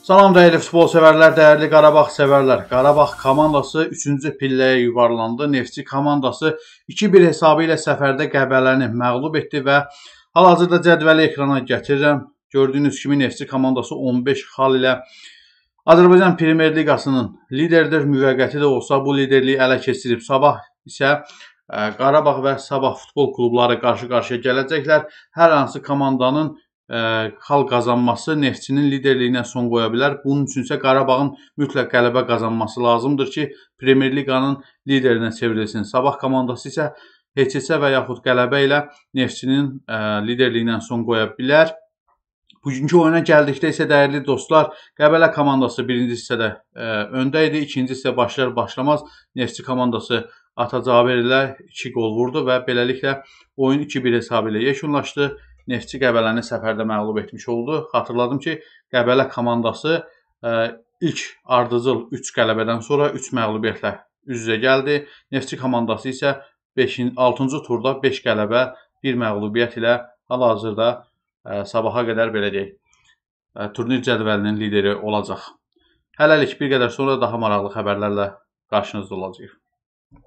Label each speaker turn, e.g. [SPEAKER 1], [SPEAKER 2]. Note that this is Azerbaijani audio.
[SPEAKER 1] Salam dəyərli futbol sevərlər, dəyərli Qarabağ sevərlər. Qarabağ komandası 3-cü pilləyə yuvarlandı. Neftçi komandası 2-1 hesabı ilə səfərdə Qəbələni məğlub etdi və hal-hazırda cədvəli ekrana gətirirəm. Gördüyünüz kimi Neftçi komandası 15 xal ilə Azərbaycan Premyer Liqasının lideridir. Müvəqqəti də olsa bu liderliyi ələ keçirib. Sabah isə e, Qarabağ və Sabah futbol klubları qarşı-qarşıya gələcəklər. Hər hansı komandanın xal qazanması neftçinin liderliyinə son qoya bilər. Bunun üçün isə Qarabağın mütləq qələbə qazanması lazımdır ki, Premyer Liqanın liderinə çevrilsin. Sabah komandası isə heç-heçə və yaxud qələbə ilə neftçinin liderliyinə son qoya bilər. Bugünkü oyuna gəldikdə isə dəyərli dostlar, Qəbələ komandası birinci hissədə ə, öndə idi. İkinci hissə başlar başlamaz Neftçi komandası Ata Cabir ilə 2 gol vurdu və beləliklə oyun 2-1 hesabı ilə yekunlaşdı. Neftçi Qəbələni səfərdə məğlub etmiş oldu. Xatırladım ki, Qəbələ komandası e, ilk ardıcıl 3 qələbədən sonra 3 məğlubiyyətlə üz-üzə gəldi. Neftçi komandası isə 6-cı turda 5 qələbə, 1 məğlubiyyət ilə hal-hazırda e, sabaha qədər belə deyək, e, turnir cədvəlinin lideri olacaq. Hələlik bir qədər sonra daha maraqlı xəbərlərlə qarşınızda olacağıq.